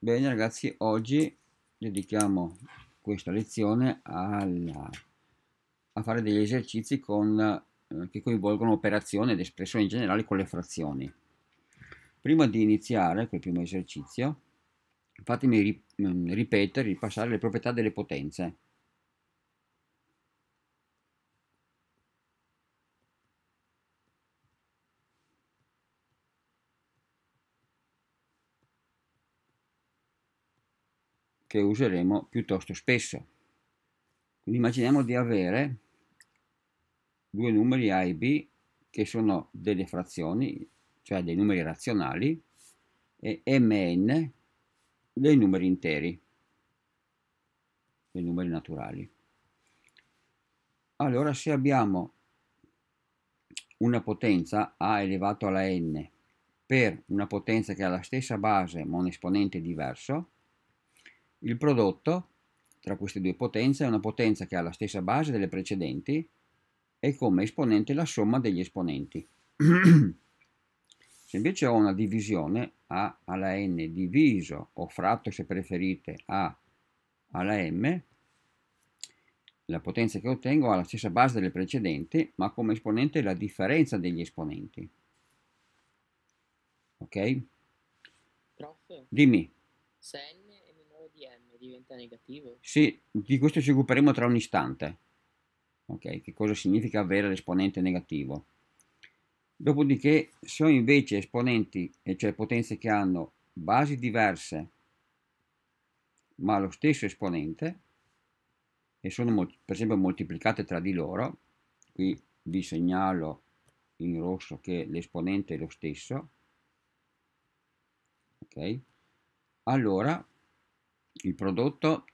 Bene ragazzi, oggi dedichiamo questa lezione alla, a fare degli esercizi con, eh, che coinvolgono operazioni ed espressioni in generale con le frazioni. Prima di iniziare quel primo esercizio, fatemi ri, mm, ripetere, ripassare le proprietà delle potenze. che useremo piuttosto spesso. Quindi immaginiamo di avere due numeri A e B che sono delle frazioni, cioè dei numeri razionali, e M e N dei numeri interi, dei numeri naturali. Allora se abbiamo una potenza A elevato alla N per una potenza che ha la stessa base ma un esponente diverso, il prodotto tra queste due potenze è una potenza che ha la stessa base delle precedenti e come esponente la somma degli esponenti. se invece ho una divisione A alla n diviso o fratto se preferite A alla m, la potenza che ottengo ha la stessa base delle precedenti, ma come esponente la differenza degli esponenti. Ok? Prof. Dimmi. Se diventa negativo? Sì, di questo ci occuperemo tra un istante. Ok, che cosa significa avere l'esponente negativo? Dopodiché, se ho invece esponenti, cioè potenze che hanno basi diverse, ma lo stesso esponente, e sono per esempio moltiplicate tra di loro, qui vi segnalo in rosso che l'esponente è lo stesso, ok? Allora il prodotto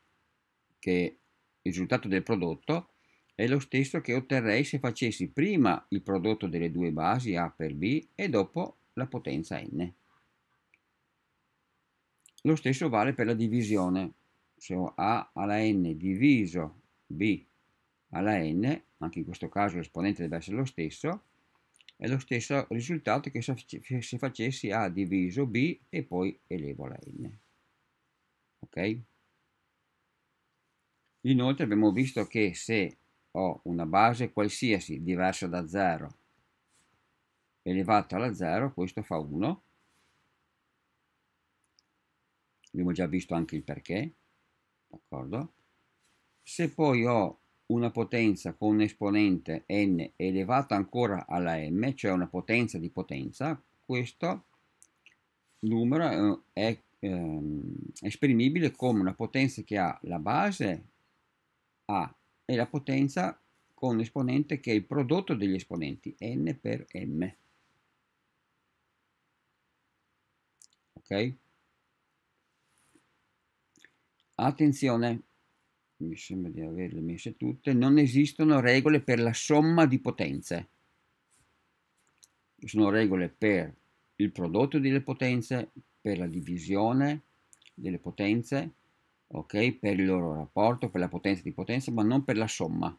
che il risultato del prodotto è lo stesso che otterrei se facessi prima il prodotto delle due basi A per B e dopo la potenza n. Lo stesso vale per la divisione. Se ho A alla n diviso B alla n, anche in questo caso l'esponente deve essere lo stesso, è lo stesso risultato che se facessi A diviso B e poi elevo la n ok inoltre abbiamo visto che se ho una base qualsiasi diversa da 0 elevato alla 0 questo fa 1 abbiamo già visto anche il perché d'accordo se poi ho una potenza con un esponente n elevata ancora alla m cioè una potenza di potenza questo numero eh, è ehm, esprimibile come una potenza che ha la base A e la potenza con esponente che è il prodotto degli esponenti n per m. Ok? Attenzione, mi sembra di averle messe tutte, non esistono regole per la somma di potenze. Ci sono regole per il prodotto delle potenze, per la divisione delle potenze, ok? Per il loro rapporto, per la potenza di potenza, ma non per la somma,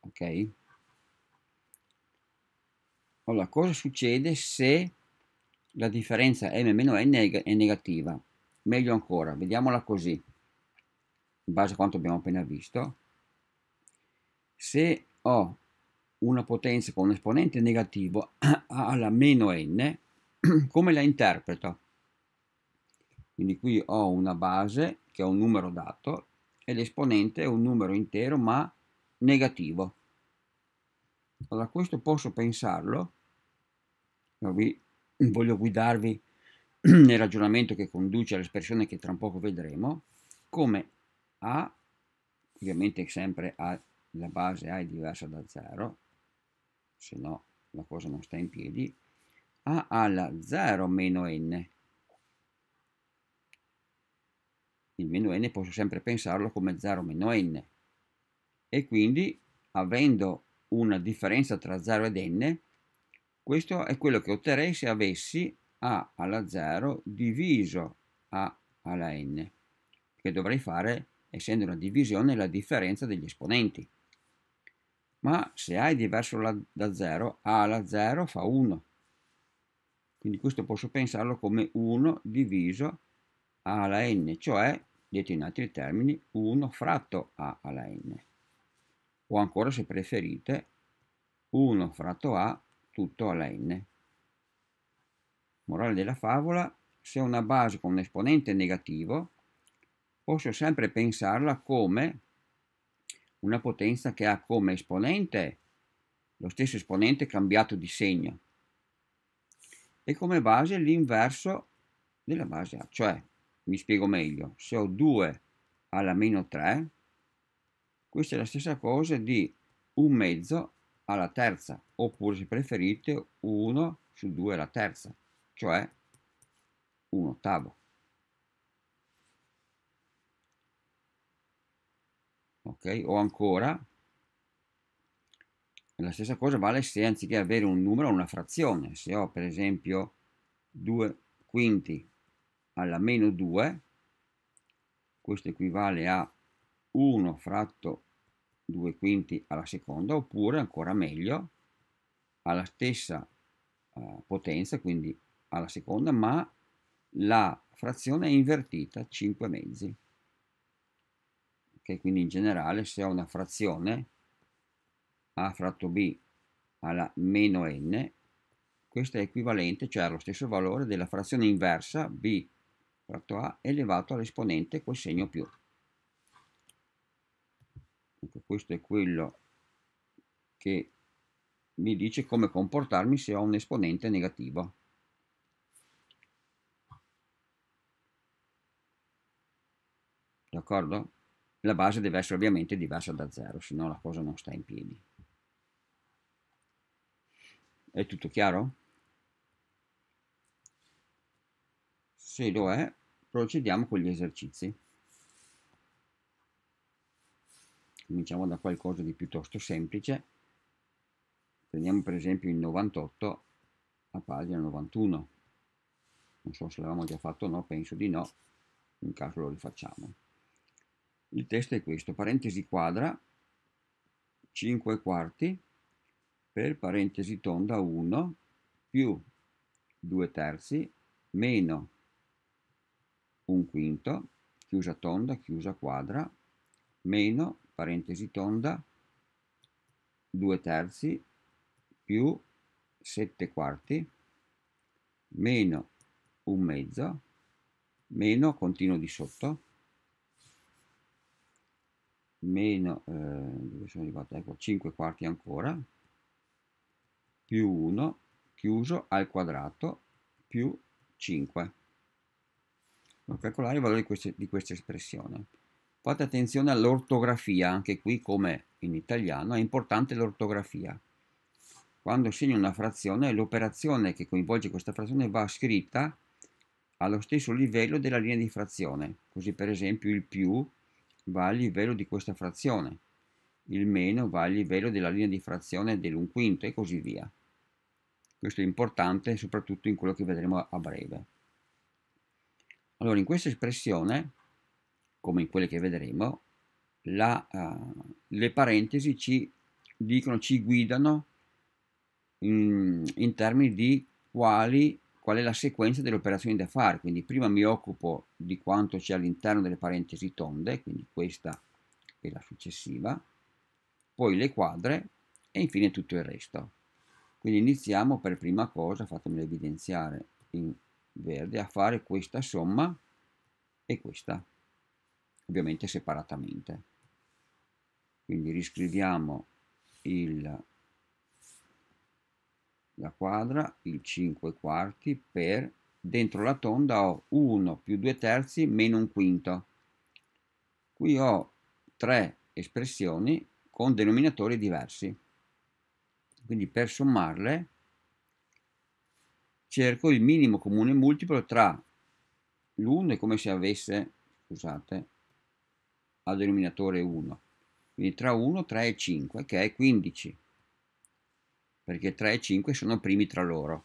ok? Allora, cosa succede se la differenza m-n è negativa? Meglio ancora, vediamola così, in base a quanto abbiamo appena visto. Se ho una potenza con un esponente negativo alla meno n, come la interpreto? Quindi qui ho una base che è un numero dato e l'esponente è un numero intero ma negativo. Allora questo posso pensarlo, vi, voglio guidarvi nel ragionamento che conduce all'espressione che tra un poco vedremo, come A, ovviamente sempre A, la base A è diversa da 0, se no la cosa non sta in piedi, a alla 0 meno n. Il meno n posso sempre pensarlo come 0 meno n. E quindi, avendo una differenza tra 0 ed n, questo è quello che otterrei se avessi a alla 0 diviso a alla n, che dovrei fare, essendo una divisione, la differenza degli esponenti. Ma se a è diverso da 0, a alla 0 fa 1, quindi questo posso pensarlo come 1 diviso a alla n, cioè, detto in altri termini, 1 fratto a alla n. O ancora, se preferite, 1 fratto a tutto alla n. Morale della favola, se una base con un esponente negativo, posso sempre pensarla come una potenza che ha come esponente lo stesso esponente cambiato di segno, e come base l'inverso della base A. Cioè, mi spiego meglio, se ho 2 alla meno 3, questa è la stessa cosa di un mezzo alla terza, oppure se preferite 1 su 2 alla terza, cioè un ottavo. Ok, o ancora e la stessa cosa vale se anziché avere un numero una frazione, se ho per esempio 2 quinti alla meno 2, questo equivale a 1 fratto 2 quinti alla seconda, oppure ancora meglio, alla stessa eh, potenza, quindi alla seconda, ma la frazione è invertita, 5 mezzi. Okay, quindi in generale se ho una frazione a fratto b alla meno n, questo è equivalente, cioè allo stesso valore della frazione inversa b fratto a elevato all'esponente col segno più. Ecco, questo è quello che mi dice come comportarmi se ho un esponente negativo. D'accordo? La base deve essere ovviamente diversa da 0, se no la cosa non sta in piedi. È tutto chiaro? Se lo è, procediamo con gli esercizi. Cominciamo da qualcosa di piuttosto semplice. Prendiamo per esempio il 98 a pagina 91. Non so se l'avevamo già fatto o no, penso di no. In caso lo rifacciamo. Il testo è questo. Parentesi quadra, 5 quarti per parentesi tonda 1 più 2 terzi meno 1 quinto, chiusa tonda, chiusa quadra, meno parentesi tonda 2 terzi più 7 quarti meno un mezzo meno continuo di sotto meno eh, dove sono arrivato ecco 5 quarti ancora più 1 chiuso al quadrato più 5. Per calcolare i valori di, queste, di questa espressione. Fate attenzione all'ortografia, anche qui come in italiano è importante l'ortografia. Quando segno una frazione, l'operazione che coinvolge questa frazione va scritta allo stesso livello della linea di frazione. Così per esempio il più va al livello di questa frazione, il meno va al livello della linea di frazione dell'un quinto e così via. Questo è importante soprattutto in quello che vedremo a breve. Allora, in questa espressione, come in quelle che vedremo, la, uh, le parentesi ci dicono, ci guidano in, in termini di quali, qual è la sequenza delle operazioni da fare. Quindi prima mi occupo di quanto c'è all'interno delle parentesi tonde, quindi questa è la successiva, poi le quadre e infine tutto il resto. Quindi iniziamo per prima cosa, fatemelo evidenziare in verde, a fare questa somma e questa, ovviamente separatamente. Quindi riscriviamo il, la quadra, il 5 quarti, per dentro la tonda ho 1 più 2 terzi meno un quinto. Qui ho tre espressioni con denominatori diversi. Quindi per sommarle cerco il minimo comune multiplo tra l'1 è come se avesse, scusate, al denominatore 1. Quindi tra 1, 3 e 5, che è 15, perché 3 e 5 sono primi tra loro.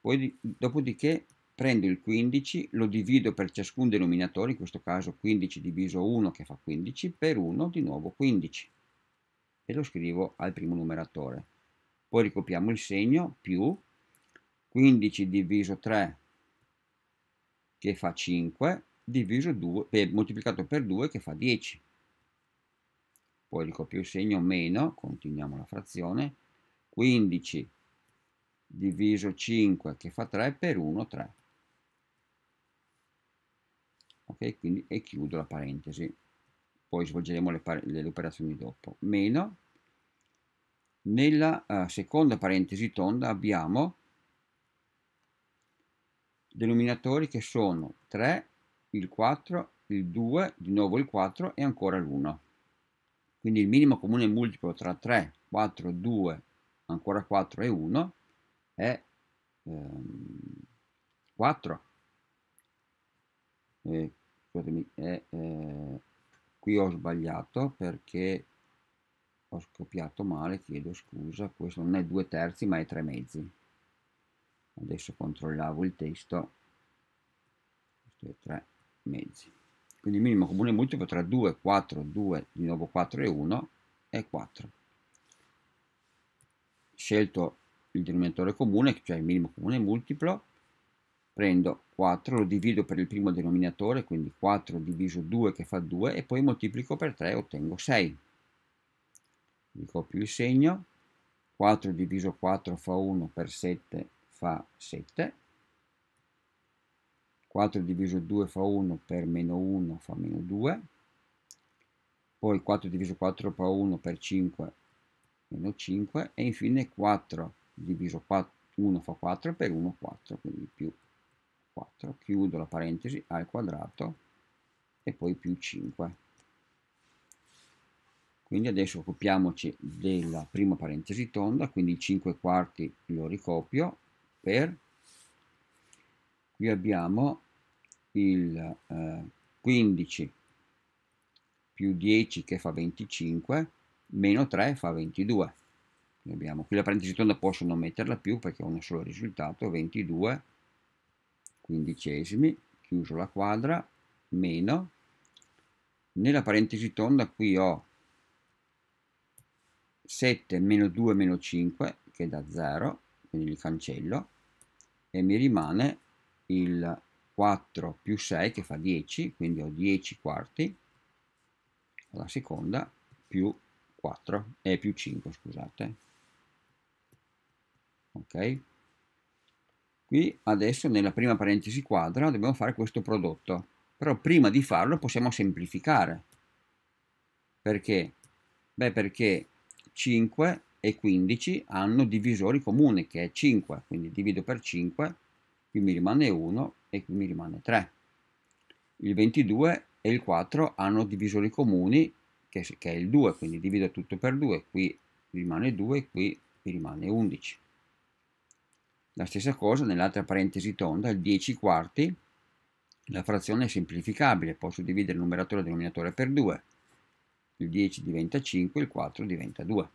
Poi, dopodiché prendo il 15, lo divido per ciascun denominatore, in questo caso 15 diviso 1 che fa 15, per 1 di nuovo 15 e lo scrivo al primo numeratore. Poi ricopiamo il segno più 15 diviso 3 che fa 5 diviso 2 eh, moltiplicato per 2 che fa 10. Poi ricopio il segno meno, continuiamo la frazione, 15 diviso 5 che fa 3 per 1 3 ok quindi e chiudo la parentesi poi svolgeremo le, le, le operazioni dopo, meno, nella uh, seconda parentesi tonda abbiamo denominatori che sono 3, il 4, il 2, di nuovo il 4 e ancora l'1. Quindi il minimo comune multiplo tra 3, 4, 2, ancora 4 e 1 è ehm, 4. Eh, scusatemi, è eh, qui ho sbagliato perché ho scopiato male, chiedo scusa, questo non è due terzi ma è tre mezzi. Adesso controllavo il testo, questo è tre mezzi. Quindi il minimo comune multiplo tra 2, 4, 2, di nuovo 4 e 1 è 4. Scelto il denominatore comune, cioè il minimo comune multiplo, prendo 4, lo divido per il primo denominatore, quindi 4 diviso 2 che fa 2 e poi moltiplico per 3 e ottengo 6. Mi copio il segno, 4 diviso 4 fa 1 per 7 fa 7, 4 diviso 2 fa 1 per meno 1 fa meno 2, poi 4 diviso 4 fa 1 per 5 meno 5 e infine 4 diviso 4, 1 fa 4 per 1 4, quindi più 4, chiudo la parentesi al quadrato e poi più 5. Quindi adesso occupiamoci della prima parentesi tonda, quindi 5 quarti lo ricopio per, qui abbiamo il eh, 15 più 10 che fa 25, meno 3 fa 22. abbiamo qui la parentesi tonda, posso non metterla più perché ho un solo risultato, 22 quindicesimi, chiuso la quadra, meno, nella parentesi tonda qui ho 7 meno 2 meno 5 che da 0, quindi li cancello, e mi rimane il 4 più 6 che fa 10, quindi ho 10 quarti, la seconda più 4, e eh, più 5 scusate, ok? Qui adesso nella prima parentesi quadra dobbiamo fare questo prodotto, però prima di farlo possiamo semplificare. Perché? Beh perché 5 e 15 hanno divisori comuni che è 5, quindi divido per 5, qui mi rimane 1 e qui mi rimane 3. Il 22 e il 4 hanno divisori comuni che, è il 2, quindi divido tutto per 2, qui rimane 2 qui mi rimane 11. La stessa cosa nell'altra parentesi tonda, il 10 quarti, la frazione è semplificabile, posso dividere il numeratore e il denominatore per 2, il 10 diventa 5, il 4 diventa 2.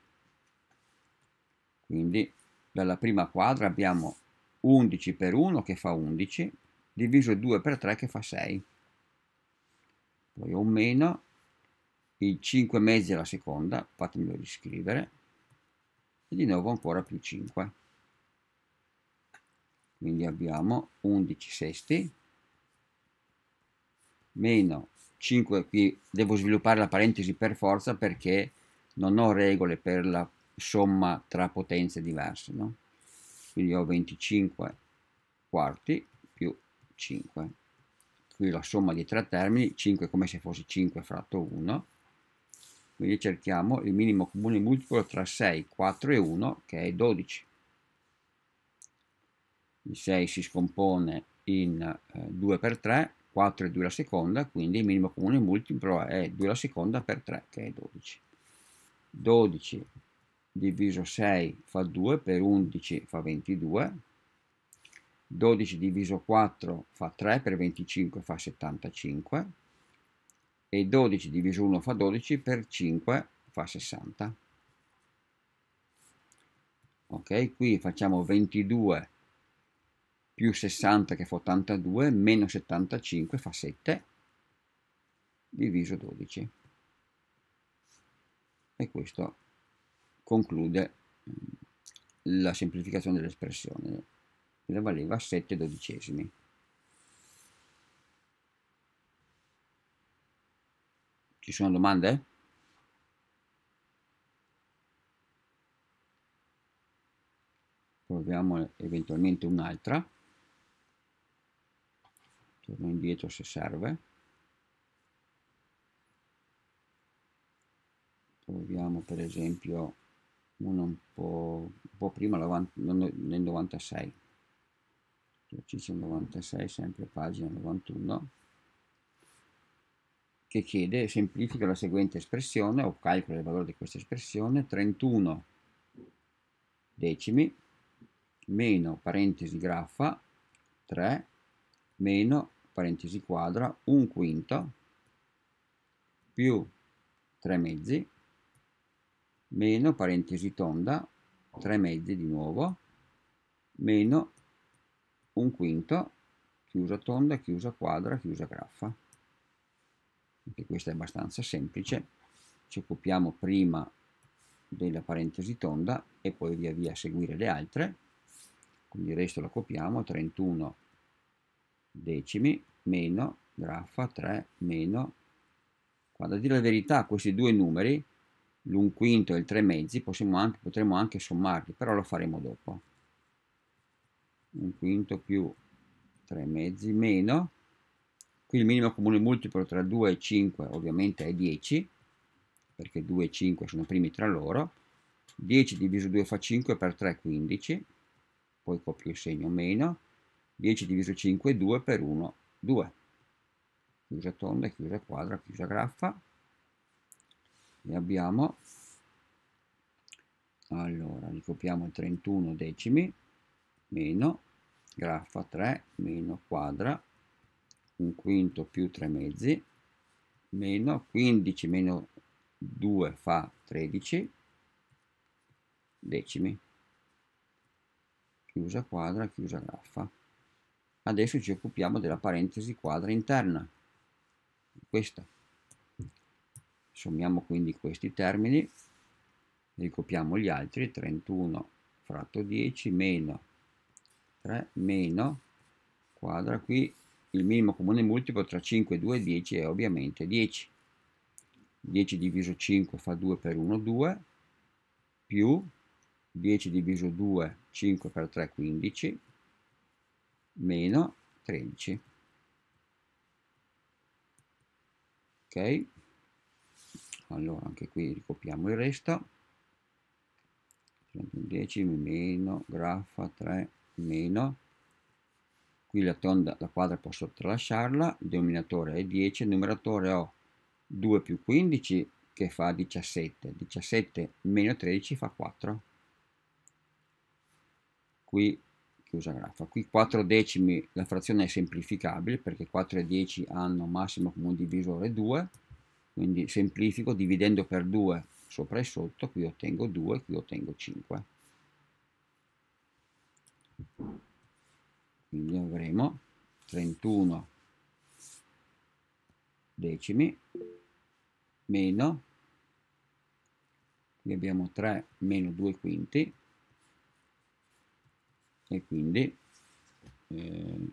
Quindi dalla prima quadra abbiamo 11 per 1 che fa 11, diviso 2 per 3 che fa 6. Poi ho un meno, i 5 mezzi alla seconda, fatemelo riscrivere, e di nuovo ancora più 5 quindi abbiamo 11 sesti meno 5 qui devo sviluppare la parentesi per forza perché non ho regole per la somma tra potenze diverse no? quindi ho 25 quarti più 5 qui la somma di tre termini 5 come se fosse 5 fratto 1 quindi cerchiamo il minimo comune multiplo tra 6, 4 e 1 che è 12 il 6 si scompone in eh, 2 per 3, 4 è 2 alla seconda, quindi il minimo comune multiplo è 2 alla seconda per 3, che è 12. 12 diviso 6 fa 2, per 11 fa 22, 12 diviso 4 fa 3, per 25 fa 75, e 12 diviso 1 fa 12, per 5 fa 60. Ok, qui facciamo 22 più 60 che fa 82, meno 75 fa 7, diviso 12. E questo conclude mm, la semplificazione dell'espressione, che valeva 7 dodicesimi. Ci sono domande? proviamo eventualmente un'altra torno indietro se serve proviamo per esempio una un po', un po prima nel 96 esercizio 96 sempre pagina 91 che chiede semplifica la seguente espressione o calcola il valore di questa espressione 31 decimi meno parentesi graffa 3 meno, parentesi quadra, un quinto più 3 mezzi meno, parentesi tonda, 3 mezzi di nuovo, meno un quinto, chiusa tonda, chiusa quadra, chiusa graffa. Anche questo è abbastanza semplice. Ci occupiamo prima della parentesi tonda e poi via via a seguire le altre. Quindi il resto lo copiamo, 31 decimi meno graffa 3 meno quando a dire la verità questi due numeri l'un quinto e il tre mezzi possiamo anche, potremmo anche sommarli però lo faremo dopo un quinto più tre mezzi meno qui il minimo comune multiplo tra 2 e 5 ovviamente è 10 perché 2 e 5 sono primi tra loro 10 diviso 2 fa 5 per 3 15 poi copio il segno meno 10 diviso 5 è 2 per 1, 2. Chiusa tonda, chiusa quadra, chiusa graffa. E abbiamo, allora, ricopiamo 31 decimi, meno, graffa 3, meno quadra, un quinto più 3 mezzi, meno 15 meno 2 fa 13 decimi chiusa quadra chiusa graffa adesso ci occupiamo della parentesi quadra interna questa sommiamo quindi questi termini ricopiamo gli altri 31 fratto 10 meno 3 meno quadra qui il minimo comune multiplo tra 5 2 10 è ovviamente 10 10 diviso 5 fa 2 per 1 2 più 10 diviso 2 5 per 3 15 meno 13 ok allora anche qui ricopiamo il resto 10 meno graffa 3 meno qui la tonda la quadra posso tralasciarla il denominatore è 10 il numeratore ho 2 più 15 che fa 17 17 meno 13 fa 4 qui chiusa graffa. Qui 4 decimi la frazione è semplificabile perché 4 e 10 hanno massimo comune divisore 2, quindi semplifico dividendo per 2 sopra e sotto, qui ottengo 2, qui ottengo 5. Quindi avremo 31 decimi meno, qui abbiamo 3 meno 2 quinti, e quindi eh,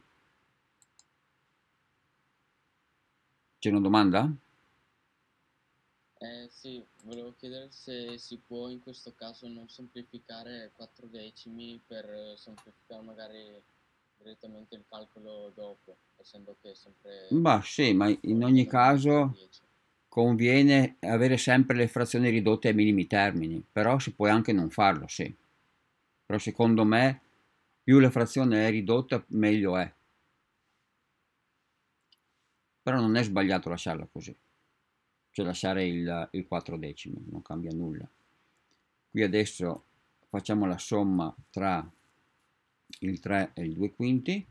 c'è una domanda? Eh, sì, volevo chiedere se si può in questo caso non semplificare 4 decimi per eh, semplificare magari direttamente il calcolo dopo, essendo che sempre... Ma sì, ma in ogni caso 10. conviene avere sempre le frazioni ridotte ai minimi termini, però si può anche non farlo, sì. Però secondo me più la frazione è ridotta meglio è. Però non è sbagliato lasciarla così, cioè lasciare il, il 4 decimo, non cambia nulla. Qui adesso facciamo la somma tra il 3 e il 2 quinti,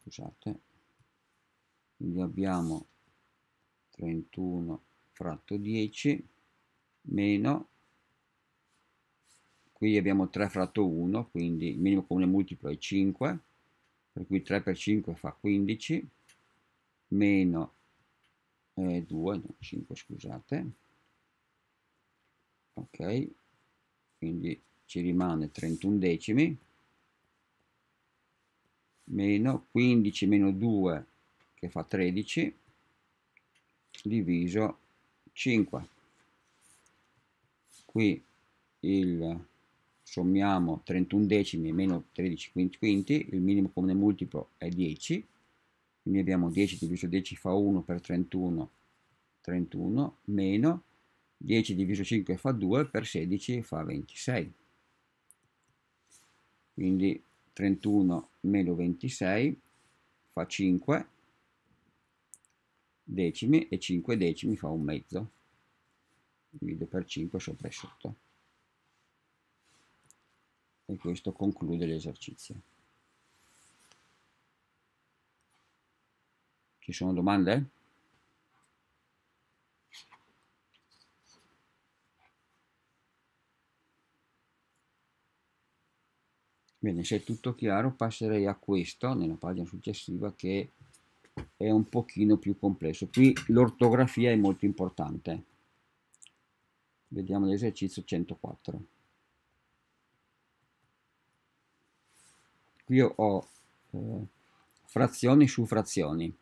scusate, quindi abbiamo 31 fratto 10 meno qui abbiamo 3 fratto 1 quindi il minimo comune multiplo è 5 per cui 3 per 5 fa 15 meno eh, 2 no, 5 scusate ok quindi ci rimane 31 decimi meno 15 meno 2 che fa 13 diviso 5 qui il sommiamo 31 decimi e meno 13 quinti, il minimo comune multiplo è 10, quindi abbiamo 10 diviso 10 fa 1 per 31, 31, meno 10 diviso 5 fa 2 per 16 fa 26. Quindi 31 meno 26 fa 5 decimi e 5 decimi fa un mezzo. Divido per 5 sopra e sotto e questo conclude l'esercizio. Ci sono domande? Bene, se è tutto chiaro passerei a questo nella pagina successiva che è un pochino più complesso. Qui l'ortografia è molto importante. Vediamo l'esercizio 104. qui ho eh, frazioni su frazioni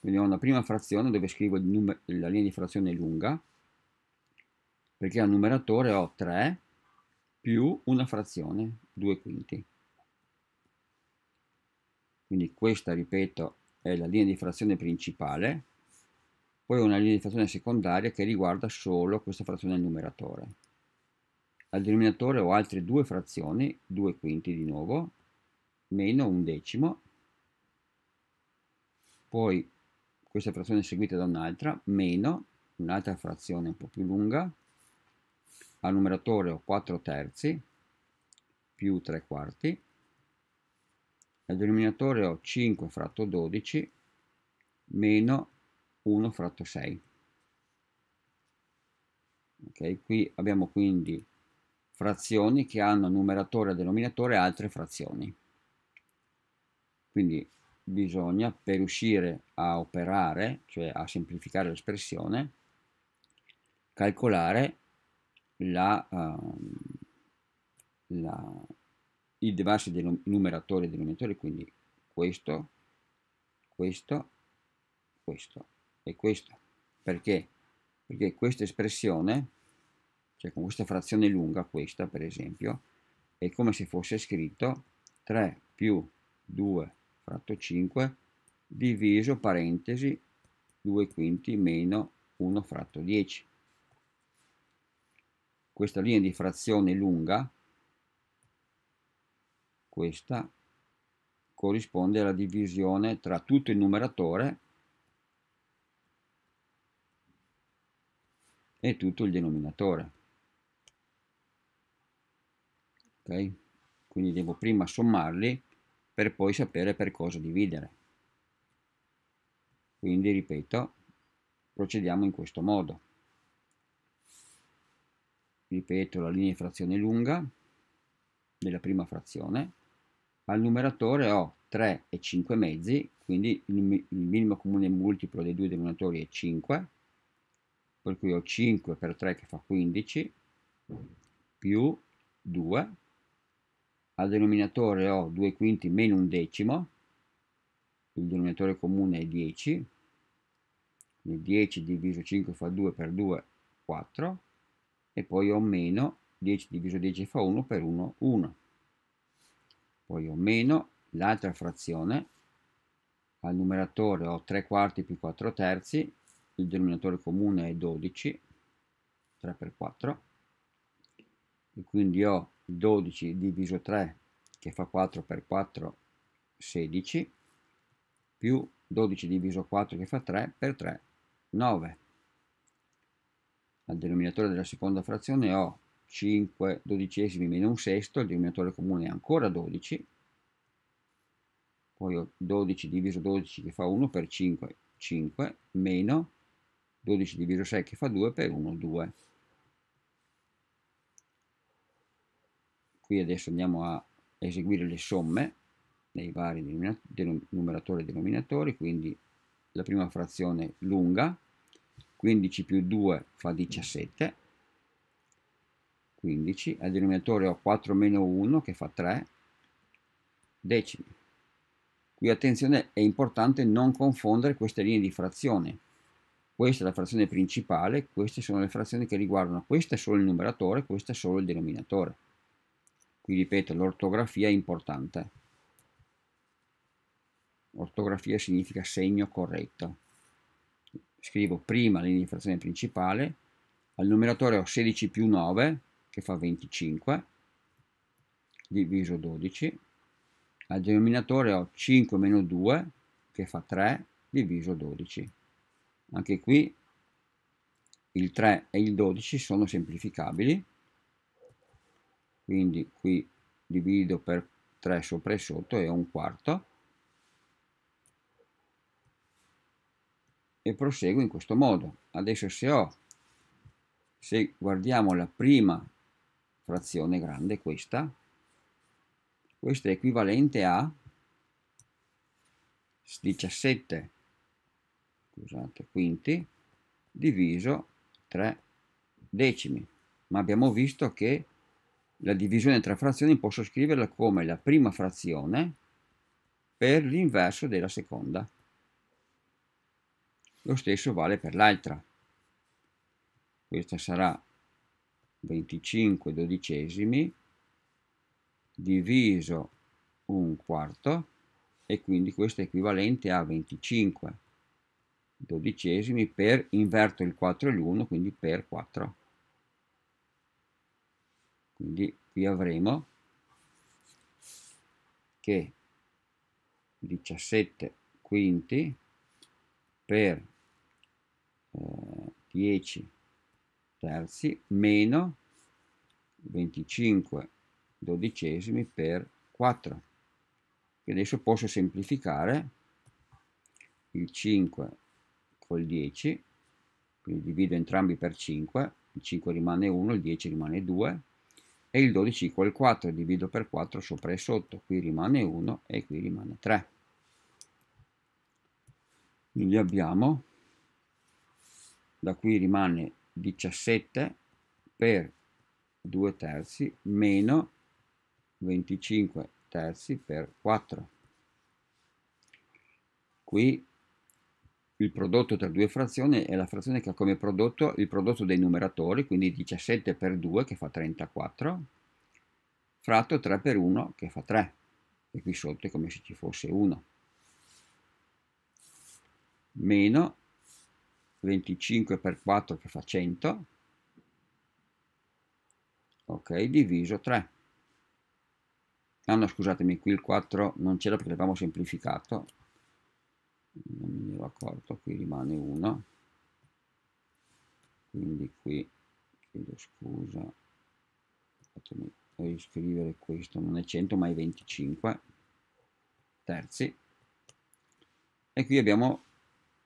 quindi ho una prima frazione dove scrivo la linea di frazione lunga perché al numeratore ho 3 più una frazione 2 quinti quindi questa ripeto è la linea di frazione principale poi ho una linea di frazione secondaria che riguarda solo questa frazione al numeratore al denominatore ho altre due frazioni 2 quinti di nuovo meno un decimo, poi questa frazione è seguita da un'altra, meno un'altra frazione un po' più lunga, al numeratore ho 4 terzi più 3 quarti, al denominatore ho 5 fratto 12 meno 1 fratto 6. Ok, qui abbiamo quindi frazioni che hanno numeratore e denominatore altre frazioni. Quindi bisogna, per riuscire a operare, cioè a semplificare l'espressione, calcolare la, uh, la, i diversi del, numeratori e denominatori, quindi questo, questo, questo e questo. Perché? Perché questa espressione, cioè con questa frazione lunga, questa per esempio, è come se fosse scritto 3 più 2 fratto 5 diviso parentesi 2 quinti meno 1 fratto 10. Questa linea di frazione lunga, questa, corrisponde alla divisione tra tutto il numeratore e tutto il denominatore. Ok? Quindi devo prima sommarli per poi sapere per cosa dividere. Quindi, ripeto, procediamo in questo modo. Ripeto la linea di frazione lunga della prima frazione. Al numeratore ho 3 e 5 mezzi, quindi il minimo comune multiplo dei due denominatori è 5, per cui ho 5 per 3 che fa 15, più 2 al denominatore ho 2 quinti meno un decimo, il denominatore comune è 10, quindi 10 diviso 5 fa 2 per 2, 4, e poi ho meno 10 diviso 10 fa 1 per 1, 1. Poi ho meno l'altra frazione, al numeratore ho 3 quarti più 4 terzi, il denominatore comune è 12, 3 per 4, e quindi ho 12 diviso 3 che fa 4 per 4 16 più 12 diviso 4 che fa 3 per 3 9 al denominatore della seconda frazione ho 5 dodicesimi meno un sesto il denominatore comune è ancora 12 poi ho 12 diviso 12 che fa 1 per 5 5 meno 12 diviso 6 che fa 2 per 1 2 qui adesso andiamo a eseguire le somme nei vari numeratori e denominatori, quindi la prima frazione lunga, 15 più 2 fa 17, 15, al denominatore ho 4 meno 1 che fa 3, decimi. Qui attenzione, è importante non confondere queste linee di frazione. Questa è la frazione principale, queste sono le frazioni che riguardano, questa è solo il numeratore, questa è solo il denominatore qui ripeto l'ortografia è importante ortografia significa segno corretto scrivo prima l'indicazione principale al numeratore ho 16 più 9 che fa 25 diviso 12 al denominatore ho 5 meno 2 che fa 3 diviso 12 anche qui il 3 e il 12 sono semplificabili quindi qui divido per 3 sopra e sotto e un quarto e proseguo in questo modo adesso se ho se guardiamo la prima frazione grande questa questa è equivalente a 17 scusate quinti diviso 3 decimi ma abbiamo visto che la divisione tra frazioni posso scriverla come la prima frazione per l'inverso della seconda. Lo stesso vale per l'altra. Questa sarà 25 dodicesimi diviso un quarto e quindi questo è equivalente a 25 dodicesimi per inverto il 4 e l'1 quindi per 4 quindi qui avremo che 17 quinti per eh, 10 terzi meno 25 dodicesimi per 4 e adesso posso semplificare il 5 col 10 quindi divido entrambi per 5 il 5 rimane 1 il 10 rimane 2 e il 12 equal 4, divido per 4 sopra e sotto, qui rimane 1 e qui rimane 3. Quindi abbiamo, da qui rimane 17 per 2 terzi meno 25 terzi per 4. Qui il prodotto tra due frazioni è la frazione che ha come prodotto il prodotto dei numeratori, quindi 17 per 2 che fa 34, fratto 3 per 1 che fa 3, e qui sotto è come se ci fosse 1, meno 25 per 4 che fa 100, ok, diviso 3. Ah no, scusatemi, qui il 4 non c'era perché l'avevamo semplificato, non mi ero accorto qui rimane una quindi qui chiedo scusa fatemi riscrivere questo non è 100 ma è 25 terzi e qui abbiamo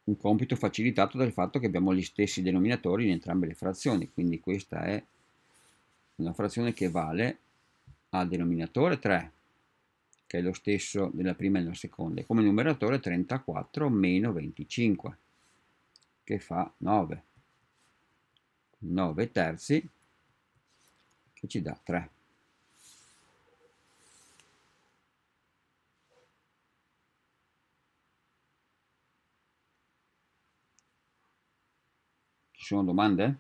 un compito facilitato dal fatto che abbiamo gli stessi denominatori in entrambe le frazioni quindi questa è una frazione che vale a denominatore 3 che è lo stesso della prima e della seconda, e come numeratore 34 meno 25, che fa 9. 9 terzi, che ci dà 3. Ci sono domande?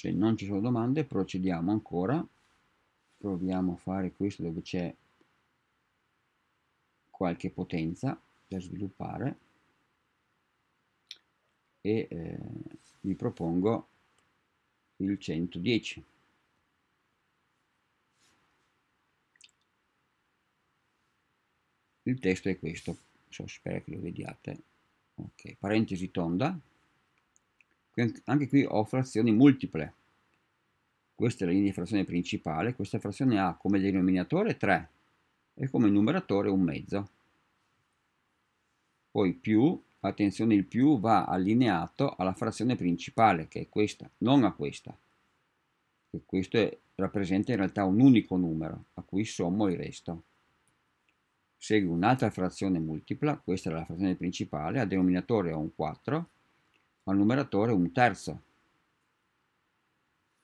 se non ci sono domande procediamo ancora proviamo a fare questo dove c'è qualche potenza da sviluppare e eh, vi propongo il 110 il testo è questo so, spero che lo vediate ok parentesi tonda anche qui ho frazioni multiple questa è la linea di frazione principale questa frazione ha come denominatore 3 e come numeratore un mezzo poi più attenzione il più va allineato alla frazione principale che è questa non a questa e questo è, rappresenta in realtà un unico numero a cui sommo il resto segue un'altra frazione multipla questa è la frazione principale a denominatore un 4 al numeratore un terzo,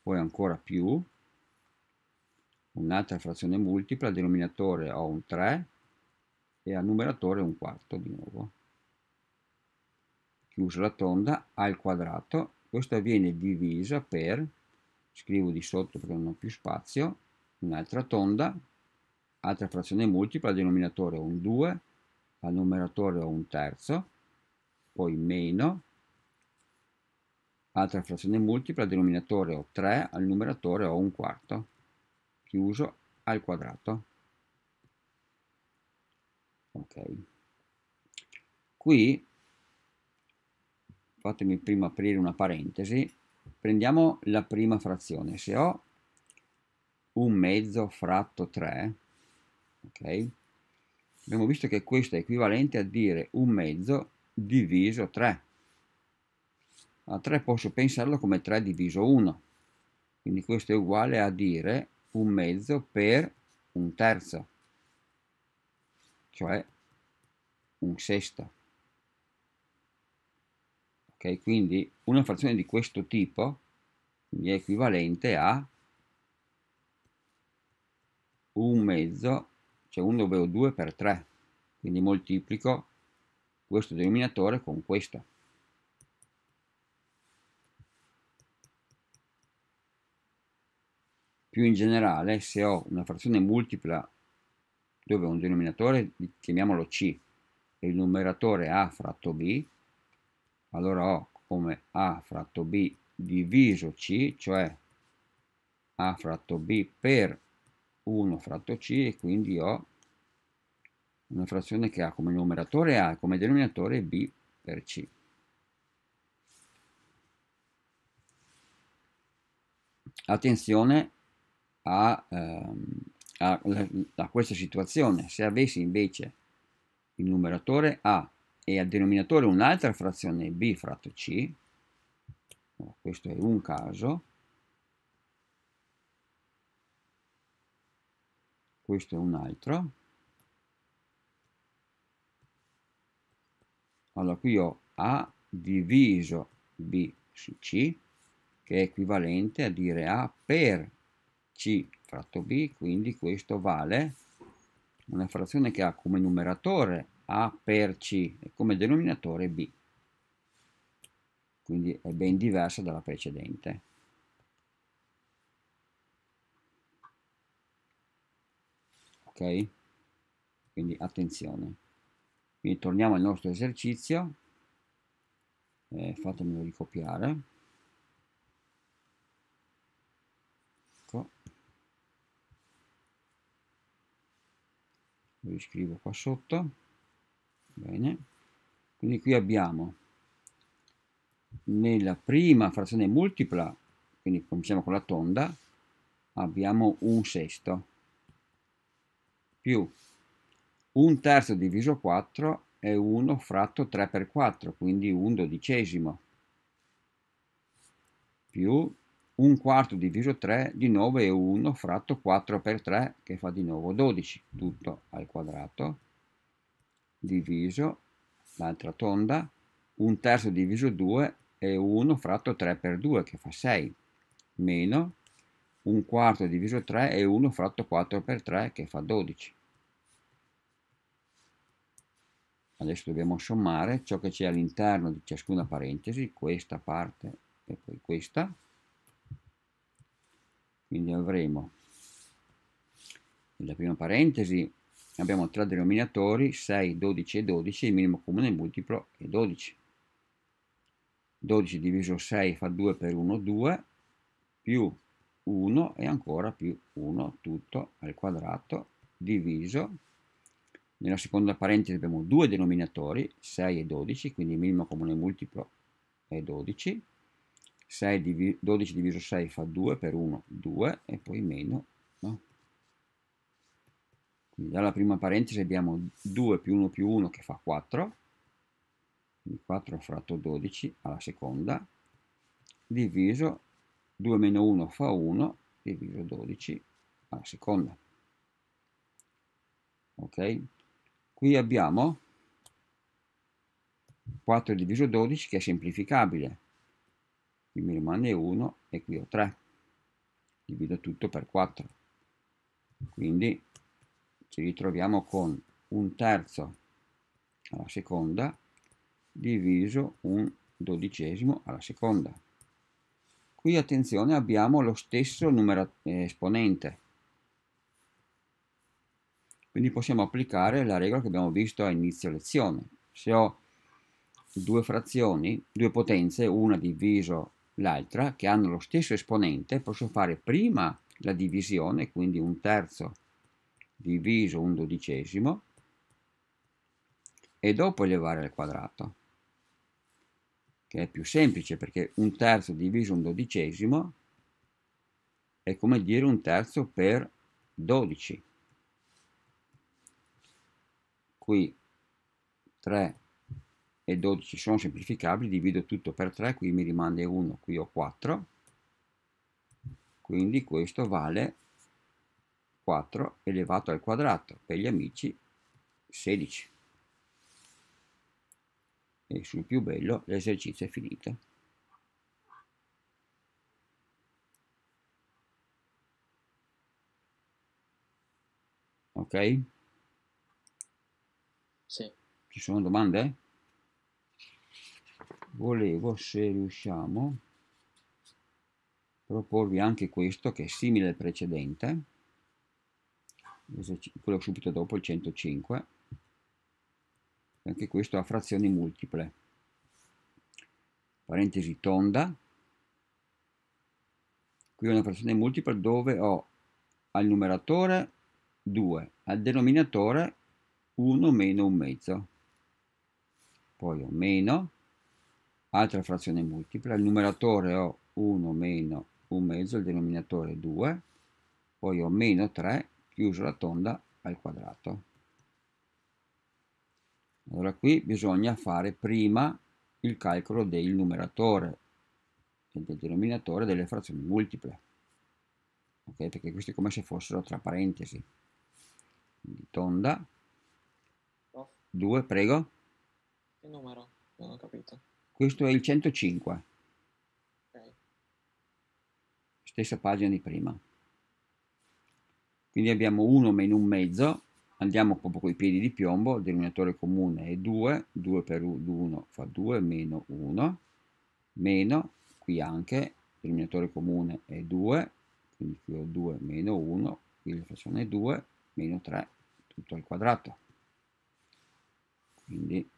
poi ancora più, un'altra frazione multipla, al denominatore ho un 3 e al numeratore un quarto di nuovo. Chiuso la tonda al quadrato, questa viene divisa per, scrivo di sotto perché non ho più spazio, un'altra tonda, altra frazione multipla, al denominatore ho un 2, al numeratore ho un terzo, poi meno altra frazione multipla, denominatore ho 3, al numeratore ho un quarto, chiuso al quadrato. Ok. Qui, fatemi prima aprire una parentesi, prendiamo la prima frazione. Se ho un mezzo fratto 3, ok, abbiamo visto che questo è equivalente a dire un mezzo diviso 3 a 3 posso pensarlo come 3 diviso 1 quindi questo è uguale a dire un mezzo per un terzo cioè un sesto ok quindi una frazione di questo tipo è equivalente a un mezzo cioè 1 dove ho 2 per 3 quindi moltiplico questo denominatore con questo Più in generale, se ho una frazione multipla dove ho un denominatore, chiamiamolo C, e il numeratore A fratto B, allora ho come A fratto B diviso C, cioè A fratto B per 1 fratto C, e quindi ho una frazione che ha come numeratore A, come denominatore B per C. Attenzione, a, ehm, a, a questa situazione. Se avessi invece il numeratore A e al denominatore un'altra frazione B fratto C, questo è un caso, questo è un altro, allora qui ho A diviso B su C, che è equivalente a dire A per c fratto B, quindi questo vale una frazione che ha come numeratore A per C e come denominatore B. Quindi è ben diversa dalla precedente. Ok? Quindi attenzione. Quindi torniamo al nostro esercizio. Eh, fatemelo ricopiare. lo scrivo qua sotto bene quindi qui abbiamo nella prima frazione multipla quindi cominciamo con la tonda abbiamo un sesto più un terzo diviso 4 è 1 fratto 3 per 4 quindi un dodicesimo più 1 quarto diviso 3 di 9 è 1 fratto 4 per 3 che fa di nuovo 12, tutto al quadrato, diviso l'altra tonda, 1 terzo diviso 2 è 1 fratto 3 per 2 che fa 6, meno 1 quarto diviso 3 è 1 fratto 4 per 3 che fa 12. Adesso dobbiamo sommare ciò che c'è all'interno di ciascuna parentesi, questa parte e poi questa, quindi avremo nella prima parentesi abbiamo tre denominatori 6, 12 e 12 il minimo comune multiplo è 12 12 diviso 6 fa 2 per 1 2 più 1 e ancora più 1 tutto al quadrato diviso nella seconda parentesi abbiamo due denominatori 6 e 12 quindi il minimo comune multiplo è 12 6 div 12 diviso 6 fa 2 per 1, 2 e poi meno, no? Quindi dalla prima parentesi abbiamo 2 più 1 più 1 che fa 4, quindi 4 fratto 12 alla seconda, diviso 2 meno 1 fa 1, diviso 12 alla seconda. Ok? Qui abbiamo 4 diviso 12 che è semplificabile, qui mi rimane 1 e qui ho 3 divido tutto per 4 quindi ci ritroviamo con un terzo alla seconda diviso un dodicesimo alla seconda qui attenzione abbiamo lo stesso numero eh, esponente quindi possiamo applicare la regola che abbiamo visto a inizio lezione se ho due frazioni due potenze una diviso l'altra, che hanno lo stesso esponente, posso fare prima la divisione, quindi un terzo diviso un dodicesimo, e dopo elevare al quadrato, che è più semplice perché un terzo diviso un dodicesimo è come dire un terzo per 12. Qui 3 e 12 sono semplificabili, divido tutto per 3, qui mi rimane 1, qui ho 4, quindi questo vale 4 elevato al quadrato, per gli amici 16. E sul più bello l'esercizio è finito. Ok? Sì. Ci sono domande? volevo, se riusciamo, proporvi anche questo che è simile al precedente, quello subito dopo il 105, anche questo a frazioni multiple, parentesi tonda, qui ho una frazione multipla dove ho al numeratore 2, al denominatore 1 meno un mezzo, poi ho meno Altra frazione multipla, il numeratore ho 1 meno 1 mezzo, il denominatore 2, poi ho meno 3 chiuso la tonda al quadrato. Allora qui bisogna fare prima il calcolo del numeratore e del denominatore delle frazioni multiple. Ok, perché questi è come se fossero tra parentesi. Quindi tonda. 2, prego. Che numero? Non ho capito. Questo è il 105. Okay. Stessa pagina di prima. Quindi abbiamo 1 meno un mezzo, andiamo proprio con i piedi di piombo, il denominatore comune è 2, 2 per 1 fa 2 meno 1, meno, qui anche, il denominatore comune è 2, quindi qui ho 2 meno 1, qui la frazione è 2, meno 3, tutto al quadrato. Quindi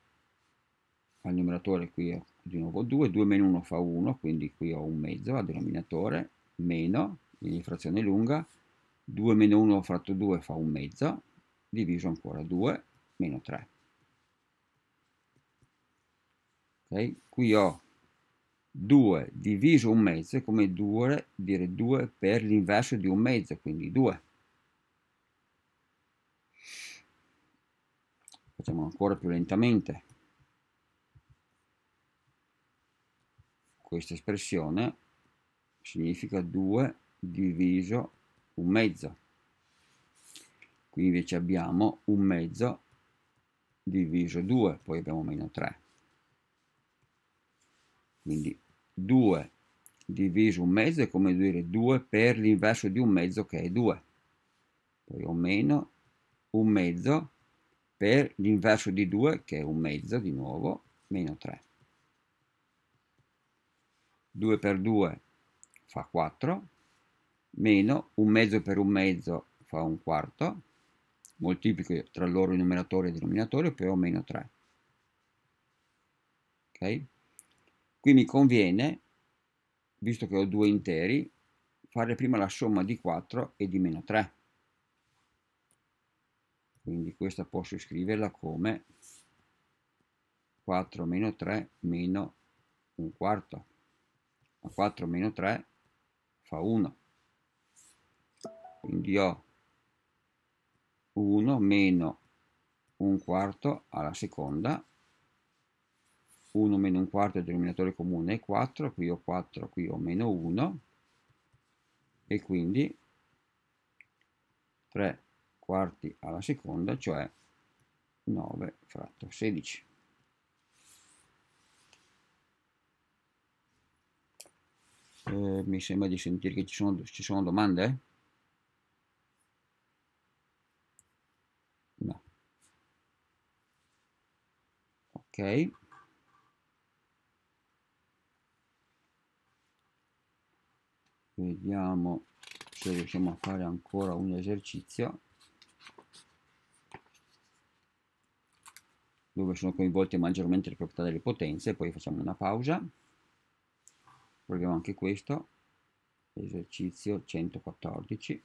al numeratore qui ho di nuovo 2, 2 meno 1 fa 1, quindi qui ho un mezzo al denominatore, meno, quindi frazione lunga, 2 meno 1 fratto 2 fa un mezzo, diviso ancora 2, meno 3. Okay? Qui ho 2 diviso un mezzo è come 2 dire 2 per l'inverso di un mezzo, quindi 2. Facciamo ancora più lentamente. questa espressione significa 2 diviso un mezzo. Qui invece abbiamo un mezzo diviso 2, poi abbiamo meno 3. Quindi 2 diviso un mezzo è come dire 2 per l'inverso di un mezzo che è 2. Poi ho meno un mezzo per l'inverso di 2 che è un mezzo di nuovo, meno 3. 2 per 2 fa 4, meno un mezzo per un mezzo fa un quarto, moltiplico tra loro il numeratore e il denominatore, poi ho meno 3. Ok? Qui mi conviene, visto che ho due interi, fare prima la somma di 4 e di meno 3. Quindi questa posso scriverla come 4 meno 3 meno un quarto ma 4 meno 3 fa 1 quindi ho 1 meno un quarto alla seconda 1 meno un quarto il denominatore comune è 4 qui ho 4 qui ho meno 1 e quindi 3 quarti alla seconda cioè 9 fratto 16 eh, mi sembra di sentire che ci sono, ci sono domande no ok vediamo se riusciamo a fare ancora un esercizio dove sono coinvolte maggiormente le proprietà delle potenze poi facciamo una pausa proviamo anche questo esercizio 114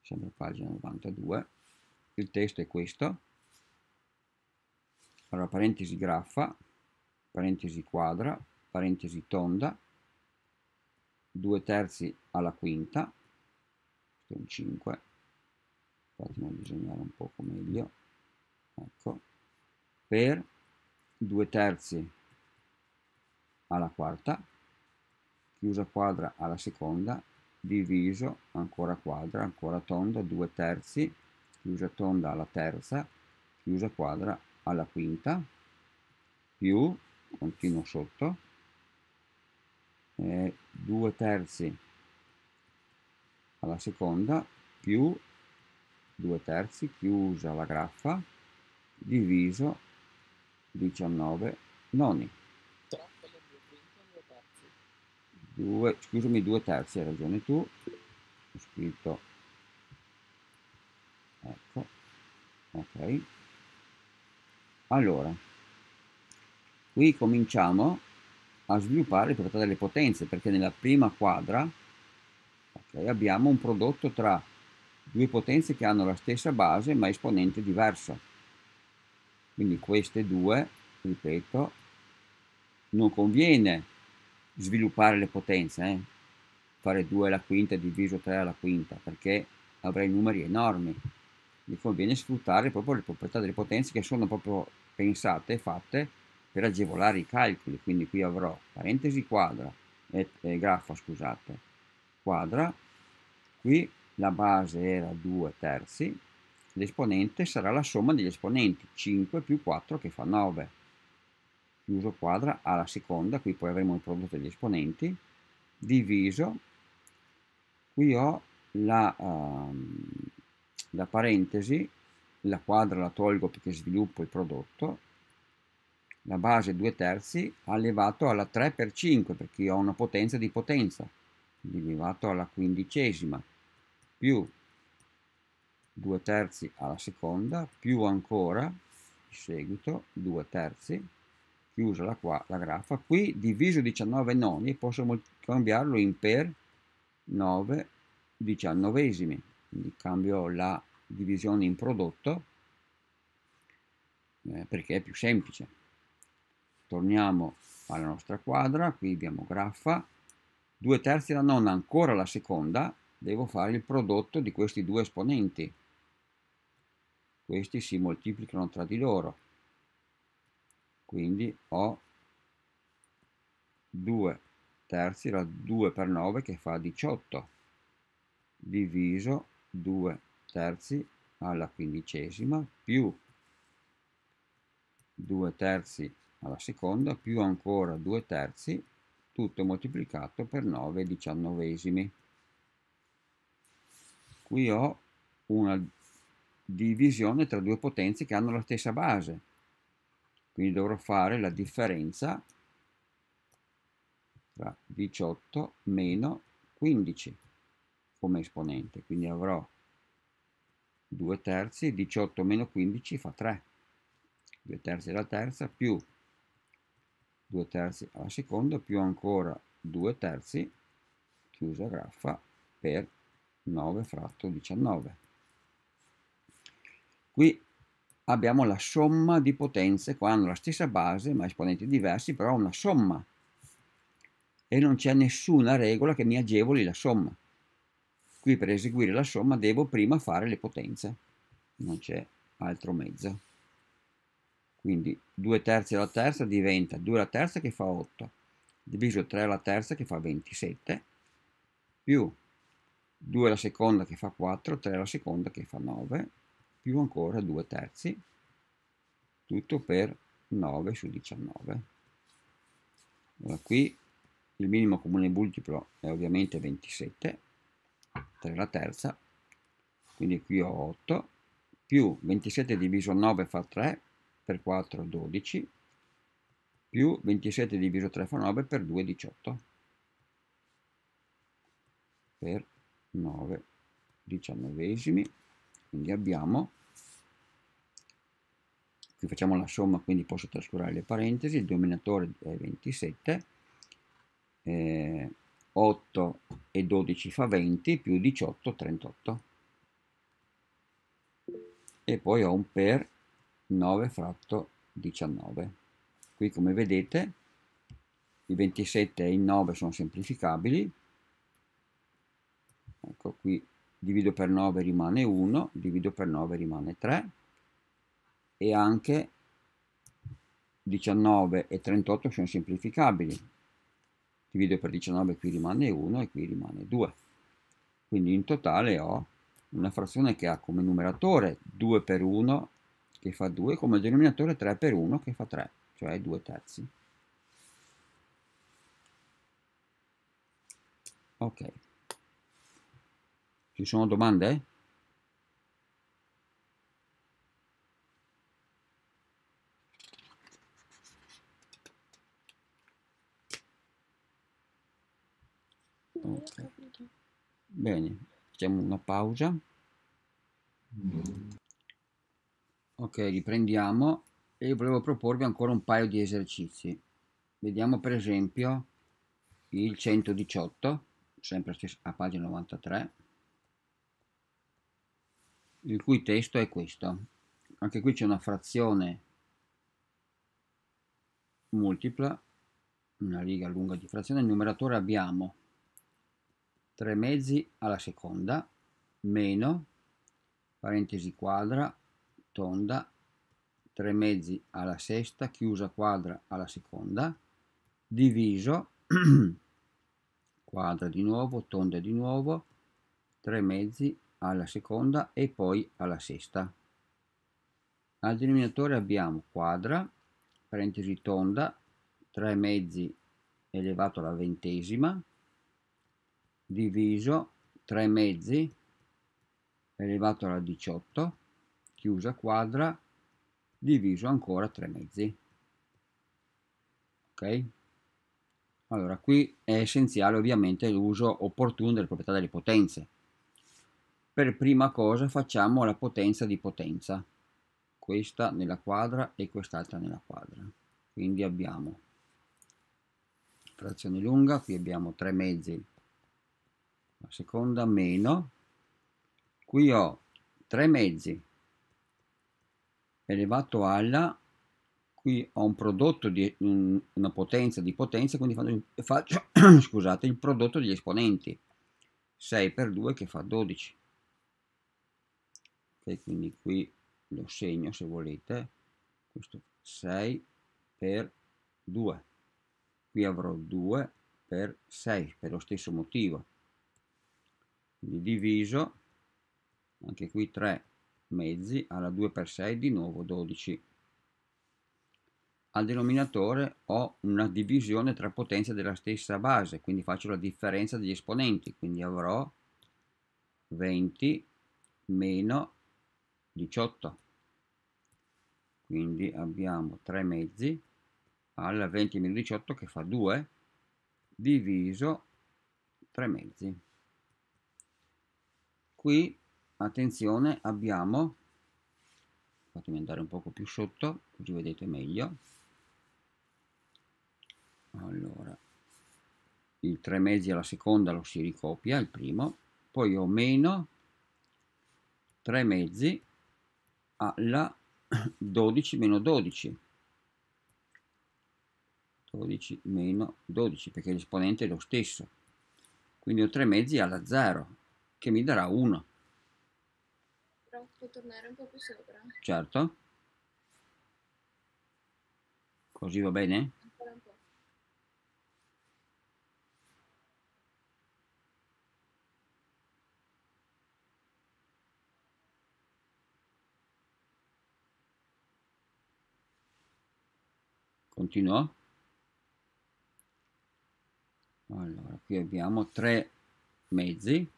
sempre pagina 92 il testo è questo allora parentesi graffa parentesi quadra parentesi tonda due terzi alla quinta questo è un 5 fatemi disegnare un poco meglio ecco per due terzi alla quarta chiusa quadra alla seconda, diviso, ancora quadra, ancora tonda, due terzi, chiusa tonda alla terza, chiusa quadra alla quinta, più, continuo sotto, 2 eh, terzi alla seconda, più due terzi, chiusa la graffa, diviso 19 noni. 2, scusami, 2 terzi, hai ragione tu, ho scritto, ecco, ok, allora, qui cominciamo a sviluppare il proprietà delle potenze, perché nella prima quadra okay, abbiamo un prodotto tra due potenze che hanno la stessa base ma esponente diversa. Quindi queste due, ripeto, non conviene sviluppare le potenze, eh? fare 2 alla quinta diviso 3 alla quinta, perché avrei numeri enormi. Mi conviene sfruttare proprio le proprietà delle potenze che sono proprio pensate, e fatte per agevolare i calcoli. Quindi qui avrò parentesi quadra, e, eh, graffa scusate, quadra, qui la base era 2 terzi, l'esponente sarà la somma degli esponenti, 5 più 4 che fa 9 chiuso quadra alla seconda, qui poi avremo il prodotto degli esponenti, diviso, qui ho la, um, la parentesi, la quadra la tolgo perché sviluppo il prodotto, la base 2 terzi allevato alla 3 per 5 perché ho una potenza di potenza, quindi elevato alla quindicesima, più 2 terzi alla seconda, più ancora, di seguito, 2 terzi, chiusa la, qua, la graffa, qui diviso 19 noni e posso cambiarlo in per 9 diciannovesimi, quindi cambio la divisione in prodotto eh, perché è più semplice. Torniamo alla nostra quadra, qui abbiamo graffa, 2 terzi la nona, ancora la seconda, devo fare il prodotto di questi due esponenti. Questi si moltiplicano tra di loro, quindi ho 2 terzi, la 2 per 9 che fa 18, diviso 2 terzi alla quindicesima più 2 terzi alla seconda più ancora 2 terzi, tutto moltiplicato per 9 diciannovesimi. Qui ho una divisione tra due potenze che hanno la stessa base, quindi dovrò fare la differenza tra 18 meno 15 come esponente quindi avrò 2 terzi 18 meno 15 fa 3 2 terzi alla terza più 2 terzi alla seconda più ancora 2 terzi chiusa graffa per 9 fratto 19 qui abbiamo la somma di potenze qua hanno la stessa base ma esponenti diversi però una somma e non c'è nessuna regola che mi agevoli la somma qui per eseguire la somma devo prima fare le potenze non c'è altro mezzo quindi 2 terzi alla terza diventa 2 alla terza che fa 8 diviso 3 alla terza che fa 27 più 2 alla seconda che fa 4 3 alla seconda che fa 9 più ancora 2 terzi, tutto per 9 su 19. Allora, qui il minimo comune multiplo è ovviamente 27, 3 la terza, quindi qui ho 8, più 27 diviso 9 fa 3, per 4 12, più 27 diviso 3 fa 9, per 2 18, per 9 diciannovesimi. Quindi abbiamo, qui facciamo la somma, quindi posso trascurare le parentesi, il denominatore è 27, eh, 8 e 12 fa 20, più 18, 38. E poi ho un per 9 fratto 19. Qui come vedete i 27 e i 9 sono semplificabili. Ecco qui divido per 9 rimane 1, divido per 9 rimane 3 e anche 19 e 38 sono semplificabili, divido per 19 qui rimane 1 e qui rimane 2, quindi in totale ho una frazione che ha come numeratore 2 per 1 che fa 2, come denominatore 3 per 1 che fa 3, cioè 2 terzi. Ok. Ci sono domande? Okay. Bene, facciamo una pausa. Ok, riprendiamo e volevo proporvi ancora un paio di esercizi. Vediamo per esempio il 118, sempre a pagina 93 il cui testo è questo. Anche qui c'è una frazione multipla, una riga lunga di frazione. Nel numeratore abbiamo 3 mezzi alla seconda meno parentesi quadra tonda 3 mezzi alla sesta chiusa quadra alla seconda diviso quadra di nuovo tonda di nuovo 3 mezzi alla seconda e poi alla sesta. Al denominatore abbiamo quadra, parentesi tonda, 3 mezzi elevato alla ventesima, diviso 3 mezzi elevato alla 18, chiusa quadra, diviso ancora 3 mezzi. Ok? Allora, qui è essenziale ovviamente l'uso opportuno delle proprietà delle potenze. Per prima cosa facciamo la potenza di potenza, questa nella quadra e quest'altra nella quadra. Quindi abbiamo frazione lunga, qui abbiamo 3 mezzi la seconda meno, qui ho 3 mezzi elevato alla, qui ho un prodotto di una potenza di potenza, quindi faccio, scusate, il prodotto degli esponenti, 6 per 2 che fa 12 ok quindi qui lo segno se volete questo 6 per 2 qui avrò 2 per 6 per lo stesso motivo quindi diviso anche qui 3 mezzi alla 2 per 6 di nuovo 12 al denominatore ho una divisione tra potenze della stessa base quindi faccio la differenza degli esponenti quindi avrò 20 meno 18 quindi abbiamo 3 mezzi alla 20 meno 18 che fa 2 diviso 3 mezzi qui attenzione abbiamo fatemi andare un poco più sotto così vedete meglio allora il 3 mezzi alla seconda lo si ricopia il primo poi ho meno 3 mezzi alla 12 meno 12 12 meno 12 perché l'esponente è lo stesso quindi ho 3 mezzi alla 0 che mi darà 1 però puoi tornare un po' più sopra certo così va bene? continuò allora qui abbiamo 3 mezzi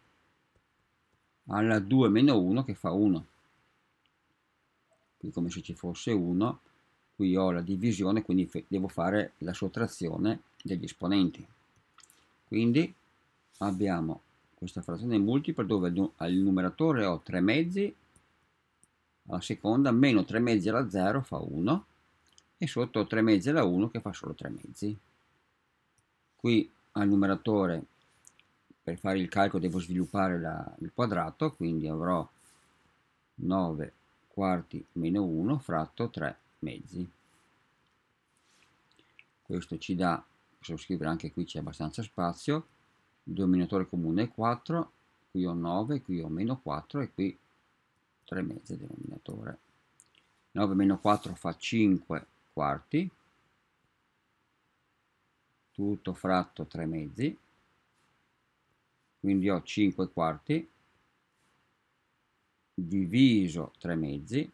alla 2 meno 1 che fa 1 qui come se ci fosse 1 qui ho la divisione quindi devo fare la sottrazione degli esponenti quindi abbiamo questa frazione multipla dove al numeratore ho 3 mezzi alla seconda meno 3 mezzi alla 0 fa 1 e sotto 3 mezzi da 1 che fa solo 3 mezzi. Qui al numeratore per fare il calcolo devo sviluppare la, il quadrato, quindi avrò 9 quarti meno 1 fratto 3 mezzi. Questo ci dà, posso scrivere anche qui c'è abbastanza spazio, il denominatore comune è 4, qui ho 9, qui ho meno 4 e qui 3 mezzi denominatore. 9 meno 4 fa 5 quarti tutto fratto 3 mezzi quindi ho 5 quarti diviso 3 mezzi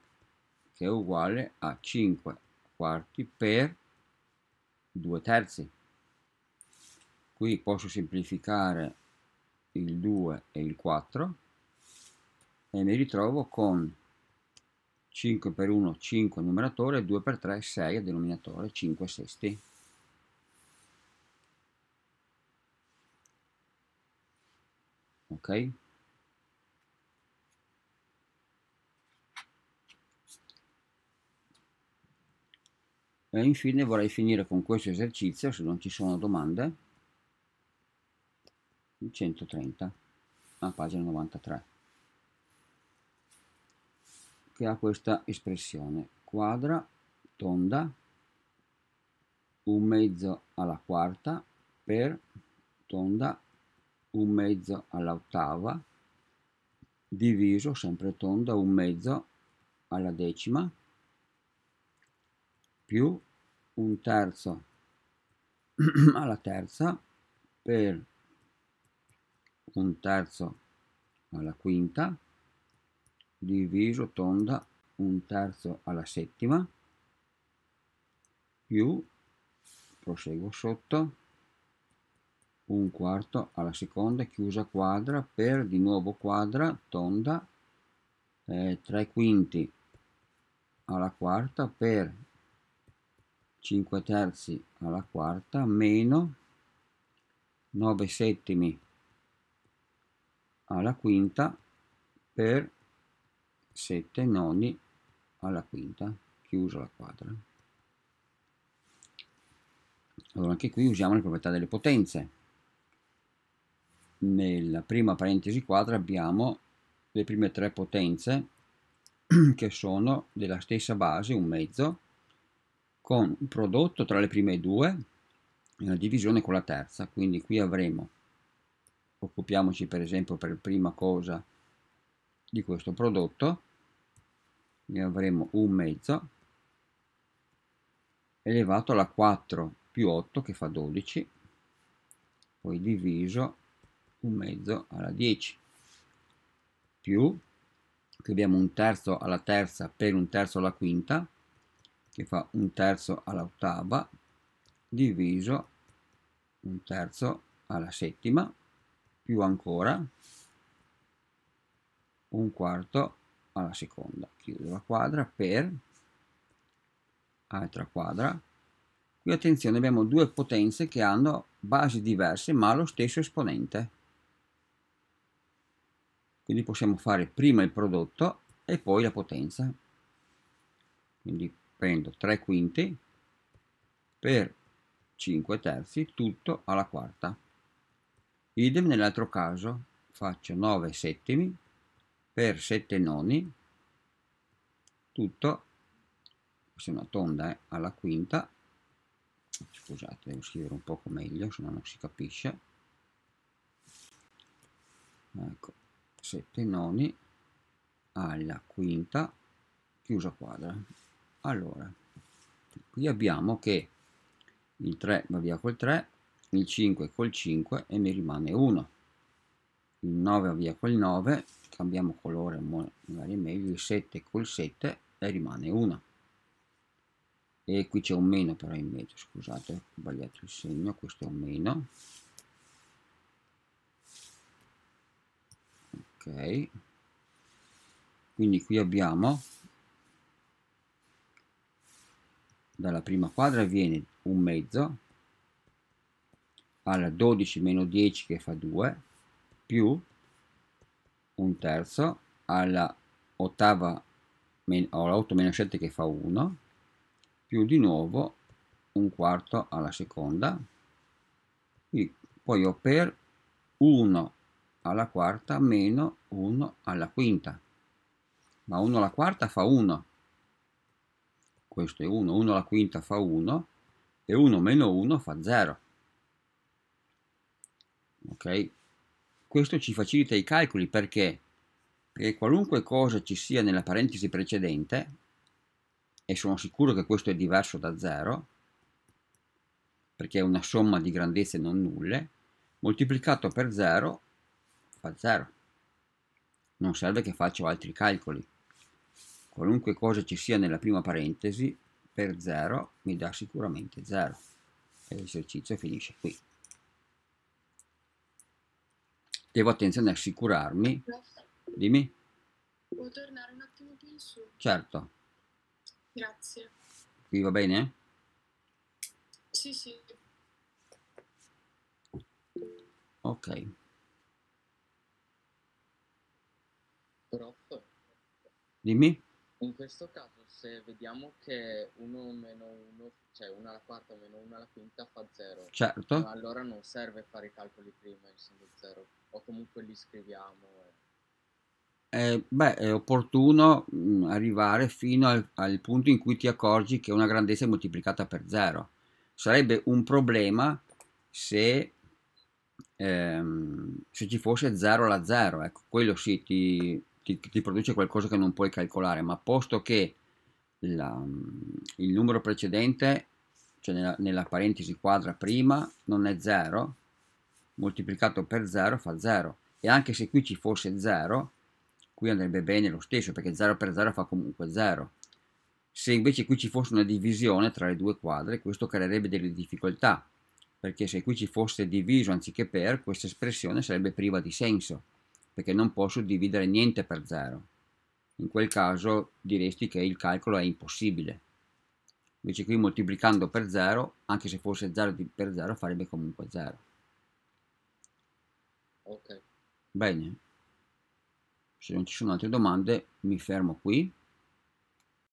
che è uguale a 5 quarti per 2 terzi qui posso semplificare il 2 e il 4 e mi ritrovo con 5 per 1 5 numeratore, 2 per 3 6 denominatore, 5 sesti. Ok? E infine vorrei finire con questo esercizio, se non ci sono domande, il 130, a pagina 93 che ha questa espressione quadra, tonda, un mezzo alla quarta per tonda, un mezzo all'ottava, diviso sempre tonda, un mezzo alla decima, più un terzo alla terza per un terzo alla quinta diviso tonda un terzo alla settima più proseguo sotto un quarto alla seconda chiusa quadra per di nuovo quadra tonda eh, 3 quinti alla quarta per 5 terzi alla quarta meno 9 settimi alla quinta per 7 nodi alla quinta chiuso la quadra allora anche qui usiamo le proprietà delle potenze nella prima parentesi quadra abbiamo le prime tre potenze che sono della stessa base un mezzo con un prodotto tra le prime due e una divisione con la terza quindi qui avremo occupiamoci per esempio per prima cosa di questo prodotto ne avremo un mezzo elevato alla 4 più 8 che fa 12 poi diviso un mezzo alla 10 più che abbiamo un terzo alla terza per un terzo alla quinta che fa un terzo alla ottava diviso un terzo alla settima più ancora un quarto alla seconda chiudo la quadra per altra quadra qui attenzione abbiamo due potenze che hanno basi diverse ma lo stesso esponente quindi possiamo fare prima il prodotto e poi la potenza quindi prendo 3 quinti per 5 terzi tutto alla quarta idem nell'altro caso faccio 9 settimi per 7 noni tutto questa è una tonda eh, alla quinta scusate devo scrivere un poco meglio se no non si capisce ecco 7 noni alla quinta chiusa quadra allora qui abbiamo che il 3 va via col 3 il 5 col 5 e mi rimane 1 il 9 va via col 9 cambiamo colore magari meglio il 7 col 7 e rimane 1 e qui c'è un meno però in mezzo scusate ho sbagliato il segno questo è un meno ok quindi qui abbiamo dalla prima quadra viene un mezzo alla 12 meno 10 che fa 2 più un terzo, alla ottava alla 8 meno 7 che fa 1, più di nuovo un quarto alla seconda, Quindi poi ho per 1 alla quarta meno 1 alla quinta, ma 1 alla quarta fa 1, questo è 1, 1 alla quinta fa 1 e 1 meno 1 fa 0. Ok? Questo ci facilita i calcoli perché? Perché qualunque cosa ci sia nella parentesi precedente, e sono sicuro che questo è diverso da 0, perché è una somma di grandezze non nulle, moltiplicato per 0 fa 0. Non serve che faccio altri calcoli. Qualunque cosa ci sia nella prima parentesi, per 0 mi dà sicuramente 0. E l'esercizio finisce qui devo attenzione a assicurarmi. Dimmi. Può tornare un attimo più in su? Certo. Grazie. Qui va bene? Sì, sì. Ok. Dimmi. In questo caso se vediamo che 1 meno 1, cioè 1 alla quarta meno 1 alla quinta fa 0, certo. allora non serve fare i calcoli prima essendo 0, o comunque li scriviamo. E... Eh, beh, è opportuno mh, mm, arrivare fino al, al, punto in cui ti accorgi che una grandezza è moltiplicata per 0. Sarebbe un problema se, ehm, se ci fosse 0 alla 0, ecco, quello sì, ti, ti, ti, produce qualcosa che non puoi calcolare, ma posto che la, il numero precedente, cioè nella, nella parentesi quadra prima, non è 0, moltiplicato per 0 fa 0. E anche se qui ci fosse 0, qui andrebbe bene lo stesso, perché 0 per 0 fa comunque 0. Se invece qui ci fosse una divisione tra le due quadre, questo creerebbe delle difficoltà, perché se qui ci fosse diviso anziché per, questa espressione sarebbe priva di senso, perché non posso dividere niente per 0 in quel caso diresti che il calcolo è impossibile. Invece qui moltiplicando per 0, anche se fosse 0 per 0, farebbe comunque 0. Ok. Bene. Se non ci sono altre domande, mi fermo qui.